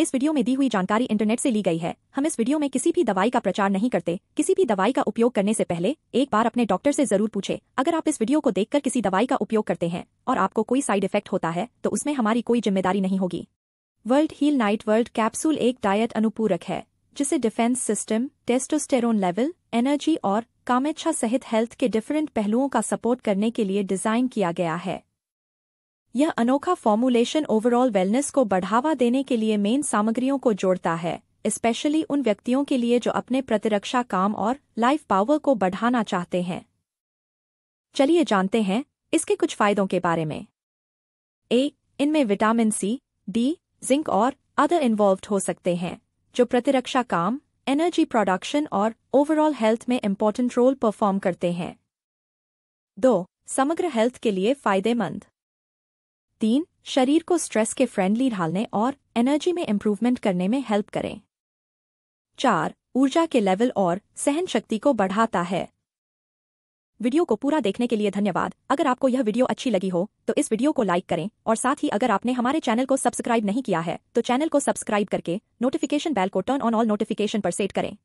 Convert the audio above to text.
इस वीडियो में दी हुई जानकारी इंटरनेट से ली गई है हम इस वीडियो में किसी भी दवाई का प्रचार नहीं करते किसी भी दवाई का उपयोग करने से पहले एक बार अपने डॉक्टर से जरूर पूछे अगर आप इस वीडियो को देखकर किसी दवाई का उपयोग करते हैं और आपको कोई साइड इफेक्ट होता है तो उसमें हमारी कोई जिम्मेदारी नहीं होगी world heal night world capsule एक डायट अनुपूरक है जिसे defence system testosterone level energy और कामेच्छा सहित हेल्थ के डिफरेंट पहलुओं का सपोर्ट करने के लिए डिजाइन किया गया है यह अनोखा फॉर्मूलेशन ओवरऑल वेलनेस को बढ़ावा देने के लिए मेन सामग्रियों को जोड़ता है स्पेशली उन व्यक्तियों के लिए जो अपने प्रतिरक्षा काम और लाइफ पावर को बढ़ाना चाहते हैं चलिए जानते हैं इसके कुछ फायदों के बारे में ए इनमें विटामिन सी डी जिंक और अदर इन्वॉल्व हो सकते हैं जो प्रतिरक्षा काम एनर्जी प्रोडक्शन और ओवरऑल हेल्थ में इम्पोर्टेंट रोल परफॉर्म करते हैं दो समग्र हेल्थ के लिए फायदेमंद तीन शरीर को स्ट्रेस के फ्रेंडली ढालने और एनर्जी में इम्प्रूवमेंट करने में हेल्प करें चार ऊर्जा के लेवल और सहन शक्ति को बढ़ाता है वीडियो को पूरा देखने के लिए धन्यवाद अगर आपको यह वीडियो अच्छी लगी हो तो इस वीडियो को लाइक करें और साथ ही अगर आपने हमारे चैनल को सब्सक्राइब नहीं किया है तो चैनल को सब्सक्राइब करके नोटिफिकेशन बेल को टर्न ऑन ऑल नोटिफिकेशन पर सेट करें